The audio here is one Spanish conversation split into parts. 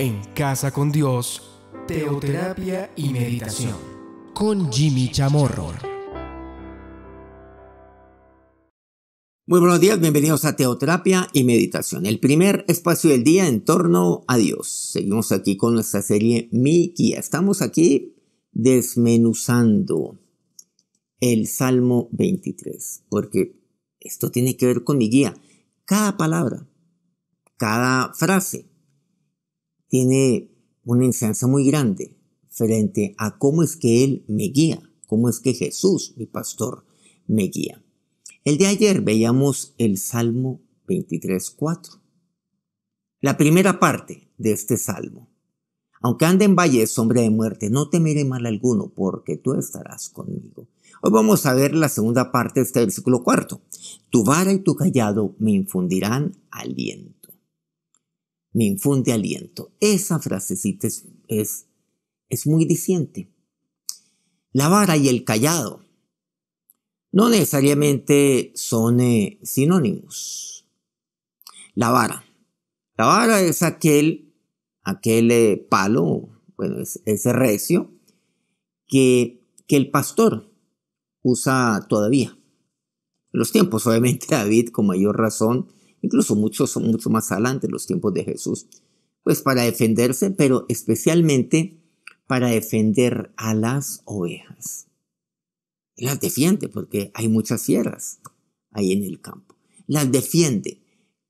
en Casa con Dios, Teoterapia y Meditación, con Jimmy Chamorro. Muy buenos días, bienvenidos a Teoterapia y Meditación, el primer espacio del día en torno a Dios. Seguimos aquí con nuestra serie Mi Guía. Estamos aquí desmenuzando el Salmo 23, porque esto tiene que ver con mi guía. Cada palabra, cada frase, tiene una enseñanza muy grande frente a cómo es que Él me guía, cómo es que Jesús, mi pastor, me guía. El de ayer veíamos el Salmo 23.4. La primera parte de este Salmo. Aunque ande en valle de sombra de muerte, no temeré mal alguno, porque tú estarás conmigo. Hoy vamos a ver la segunda parte de este versículo cuarto. Tu vara y tu callado me infundirán aliento me infunde aliento. Esa frasecita es, es, muy diciente. La vara y el callado no necesariamente son eh, sinónimos. La vara. La vara es aquel, aquel eh, palo, bueno, es, ese recio, que, que el pastor usa todavía. Los tiempos, obviamente, David, con mayor razón, incluso muchos son mucho más adelante en los tiempos de Jesús, pues para defenderse, pero especialmente para defender a las ovejas. Las defiende porque hay muchas sierras ahí en el campo. Las defiende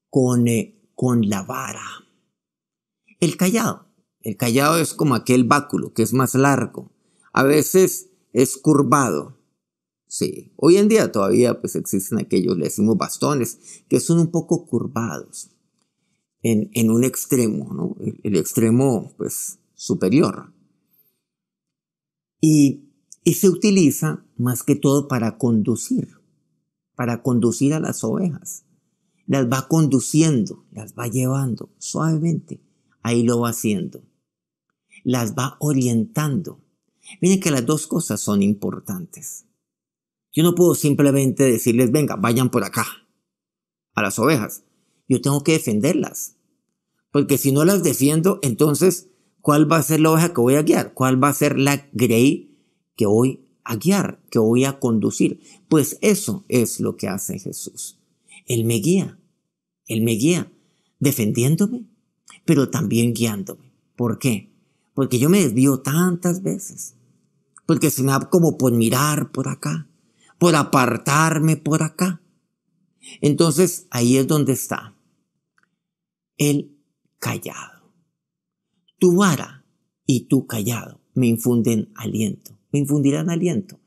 con, eh, con la vara. El callado. El callado es como aquel báculo que es más largo. A veces es curvado Sí, hoy en día todavía pues existen aquellos, le decimos bastones, que son un poco curvados en, un extremo, ¿no? El, extremo pues superior. Y, y se utiliza más que todo para conducir, para conducir a las ovejas. Las va conduciendo, las va llevando suavemente, ahí lo va haciendo. Las va orientando. Miren que las dos cosas son importantes yo no puedo simplemente decirles, venga, vayan por acá, a las ovejas. Yo tengo que defenderlas. Porque si no las defiendo, entonces, ¿cuál va a ser la oveja que voy a guiar? ¿Cuál va a ser la grey que voy a guiar, que voy a conducir? Pues eso es lo que hace Jesús. Él me guía, Él me guía, defendiéndome, pero también guiándome. ¿Por qué? Porque yo me desvío tantas veces. Porque se me da como por mirar por acá por apartarme por acá. Entonces ahí es donde está el callado. Tu vara y tu callado me infunden aliento, me infundirán aliento.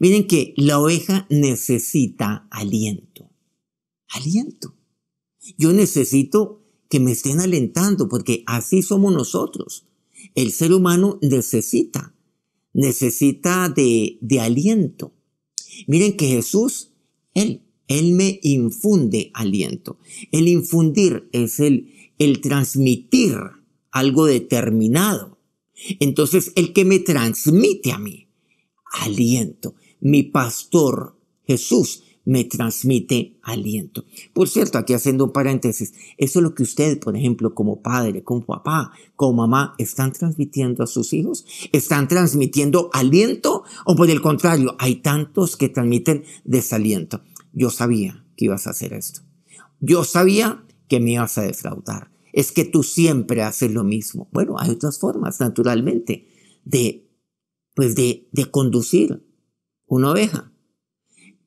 Miren que la oveja necesita aliento, aliento. Yo necesito que me estén alentando porque así somos nosotros. El ser humano necesita, necesita de, de aliento. Miren que Jesús, Él, Él me infunde aliento. El infundir es el, el transmitir algo determinado. Entonces, el que me transmite a mí aliento, mi pastor Jesús me transmite aliento. Por cierto, aquí haciendo un paréntesis, eso es lo que usted, por ejemplo, como padre, como papá, como mamá, están transmitiendo a sus hijos, están transmitiendo aliento o por el contrario, hay tantos que transmiten desaliento. Yo sabía que ibas a hacer esto. Yo sabía que me ibas a defraudar. Es que tú siempre haces lo mismo. Bueno, hay otras formas, naturalmente, de, pues de, de conducir una oveja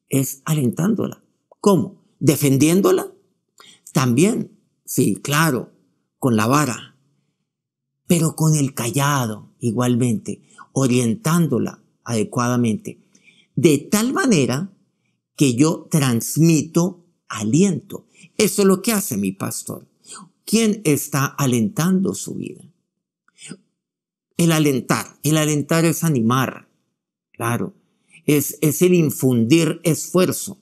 es alentándola. ¿Cómo? ¿Defendiéndola? También, sí, claro, con la vara, pero con el callado igualmente, orientándola adecuadamente, de tal manera que yo transmito aliento. Eso es lo que hace mi pastor. ¿Quién está alentando su vida? El alentar. El alentar es animar. Claro es, el infundir esfuerzo.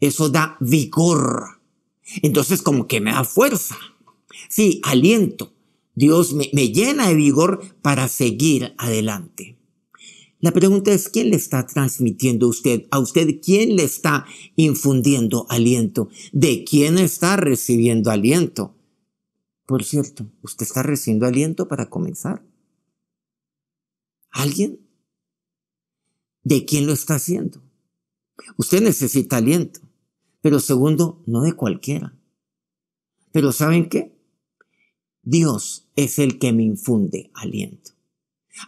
Eso da vigor. Entonces como que me da fuerza. Sí, aliento. Dios me, me llena de vigor para seguir adelante. La pregunta es, ¿quién le está transmitiendo usted? ¿A usted quién le está infundiendo aliento? ¿De quién está recibiendo aliento? Por cierto, ¿usted está recibiendo aliento para comenzar? ¿Alguien? de quién lo está haciendo. Usted necesita aliento, pero segundo, no de cualquiera. Pero ¿saben qué? Dios es el que me infunde aliento.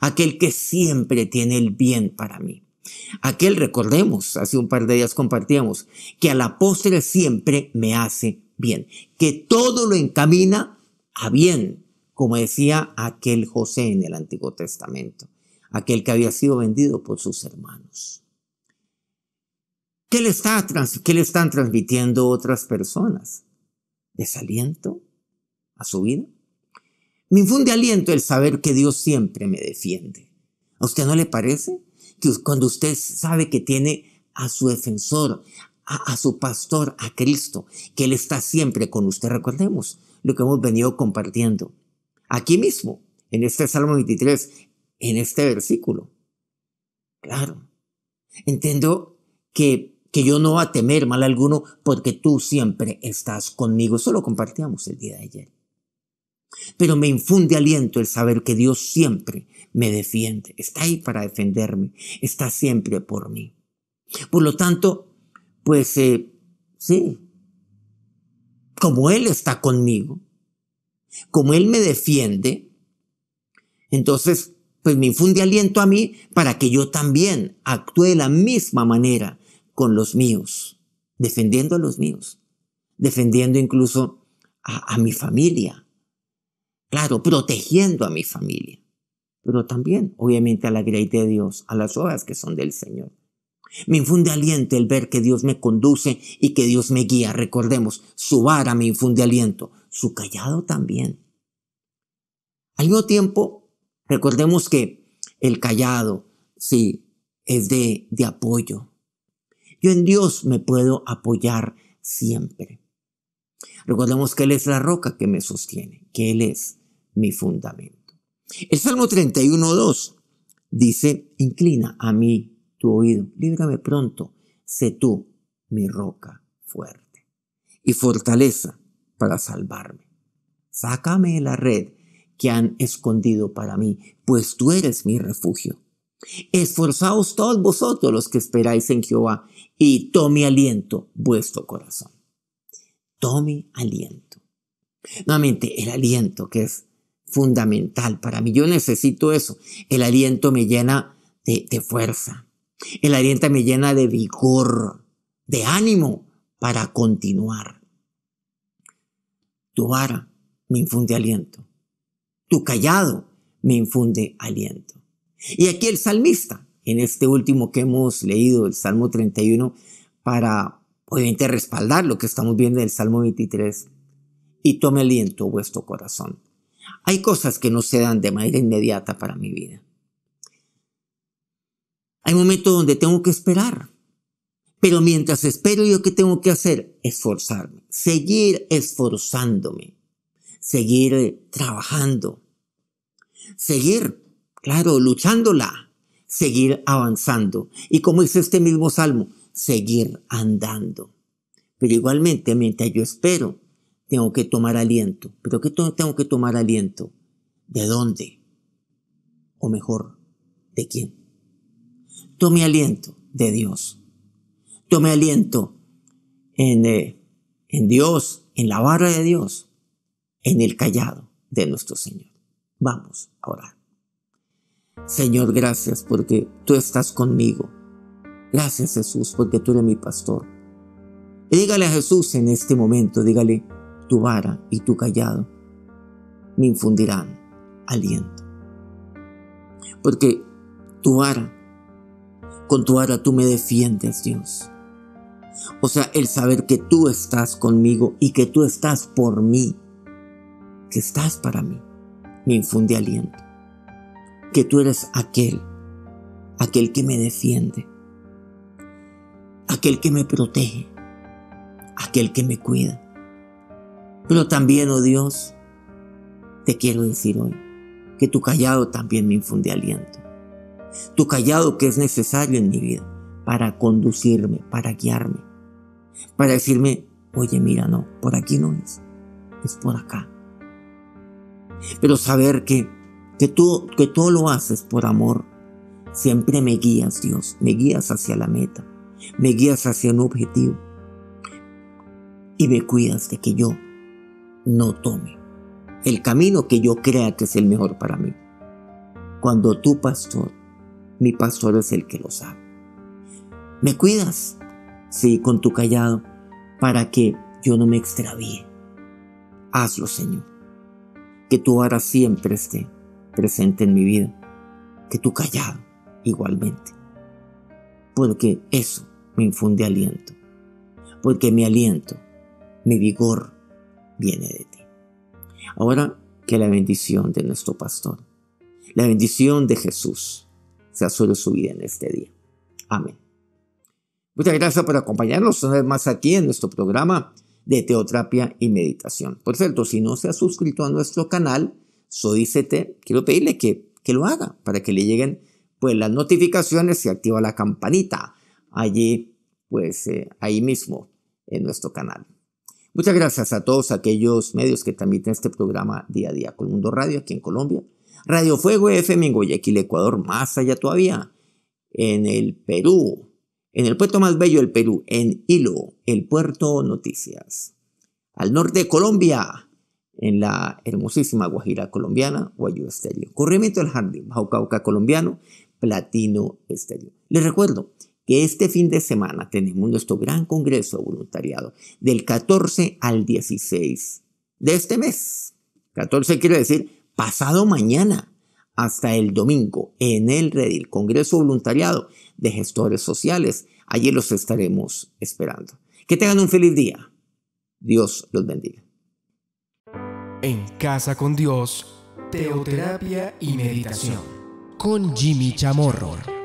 Aquel que siempre tiene el bien para mí. Aquel, recordemos, hace un par de días compartíamos, que a la postre siempre me hace bien, que todo lo encamina a bien, como decía aquel José en el Antiguo Testamento aquel que había sido vendido por sus hermanos. ¿Qué le, está le están transmitiendo otras personas? ¿Desaliento a su vida? Me infunde aliento el saber que Dios siempre me defiende. ¿A usted no le parece? Que cuando usted sabe que tiene a su defensor, a, a, su pastor, a Cristo, que Él está siempre con usted. Recordemos lo que hemos venido compartiendo. Aquí mismo, en este Salmo 23, en este versículo. Claro. Entiendo que, yo no va a temer mal alguno porque tú siempre estás conmigo. Eso lo compartíamos el día de ayer. Pero me infunde aliento el saber que Dios siempre me defiende. Está ahí para defenderme. Está siempre por mí. Por lo tanto, pues eh, sí, como Él está conmigo, como Él me defiende, entonces pues me infunde aliento a mí para que yo también actúe de la misma manera con los míos, defendiendo a los míos, defendiendo incluso a, mi familia, claro, protegiendo a mi familia, pero también, obviamente, a la gracia de Dios, a las obras que son del Señor. Me infunde aliento el ver que Dios me conduce y que Dios me guía. Recordemos, su vara me infunde aliento, su callado también. Al mismo tiempo, Recordemos que el callado, sí, es de, apoyo. Yo en Dios me puedo apoyar siempre. Recordemos que Él es la roca que me sostiene, que Él es mi fundamento. El Salmo 31 2 dice, inclina a mí tu oído, líbrame pronto, sé tú mi roca fuerte y fortaleza para salvarme. Sácame de la red que han escondido para mí, pues tú eres mi refugio. Esforzaos todos vosotros los que esperáis en Jehová, y tome aliento vuestro corazón. Tome aliento. Nuevamente, el aliento que es fundamental para mí. Yo necesito eso. El aliento me llena de, de fuerza. El aliento me llena de vigor, de ánimo para continuar. Tu vara me infunde aliento tu callado me infunde aliento. Y aquí el salmista, en este último que hemos leído, el Salmo 31, para obviamente respaldar lo que estamos viendo en el Salmo 23, y tome aliento vuestro corazón. Hay cosas que no se dan de manera inmediata para mi vida. Hay momentos donde tengo que esperar, pero mientras espero yo qué tengo que hacer? Esforzarme, seguir esforzándome, seguir trabajando, seguir, claro, luchándola, seguir avanzando. Y como dice este mismo salmo, seguir andando. Pero igualmente, mientras yo espero, tengo que tomar aliento. ¿Pero qué tengo que tomar aliento? ¿De dónde? O mejor, ¿de quién? Tome aliento de Dios. Tome aliento en, eh, en Dios, en la barra de Dios, en el callado de nuestro Señor. Vamos a orar. Señor, gracias porque tú estás conmigo. Gracias Jesús porque tú eres mi pastor. Y dígale a Jesús en este momento, dígale, tu vara y tu callado me infundirán aliento. Porque tu vara, con tu vara tú me defiendes, Dios. O sea, el saber que tú estás conmigo y que tú estás por mí, que estás para mí me infunde aliento. Que tú eres aquel, aquel que me defiende, aquel que me protege, aquel que me cuida. Pero también, oh Dios, te quiero decir hoy que tu callado también me infunde aliento. Tu callado que es necesario en mi vida para conducirme, para guiarme, para decirme, oye, mira, no, por aquí no es, es por acá pero saber que, que, tú, que tú lo haces por amor. Siempre me guías, Dios, me guías hacia la meta, me guías hacia un objetivo y me cuidas de que yo no tome el camino que yo crea que es el mejor para mí. Cuando tu pastor, mi pastor es el que lo sabe. Me cuidas, sí, con tu callado, para que yo no me extravíe. Hazlo, Señor que tú ahora siempre esté presente en mi vida, que tú callado igualmente, porque eso me infunde aliento, porque mi aliento, mi vigor viene de ti. Ahora que la bendición de nuestro pastor, la bendición de Jesús, sea sobre su vida en este día. Amén. Muchas gracias por acompañarnos una vez más aquí en nuestro programa de teoterapia y meditación. Por cierto, si no se ha suscrito a nuestro canal, soy quiero pedirle que, lo haga para que le lleguen pues las notificaciones y activa la campanita allí, pues eh, ahí mismo en nuestro canal. Muchas gracias a todos aquellos medios que transmiten este programa día a día. con Mundo Radio aquí en Colombia, Radio Fuego FM en Guayaquil, Ecuador, más allá todavía, en el Perú, en el puerto más bello del Perú, en Hilo, el puerto Noticias. Al norte de Colombia, en la hermosísima Guajira colombiana, Guayú Estéreo. Corrimiento del Jardín, Bajo colombiano, Platino Estéreo. Les recuerdo que este fin de semana tenemos nuestro gran congreso voluntariado del 14 al 16 de este mes. 14 quiere decir pasado mañana hasta el domingo en el Redil, Congreso Voluntariado de Gestores Sociales. Allí los estaremos esperando. Que tengan un feliz día. Dios los bendiga. En Casa con Dios, Teoterapia y Meditación. Con Jimmy Chamorro.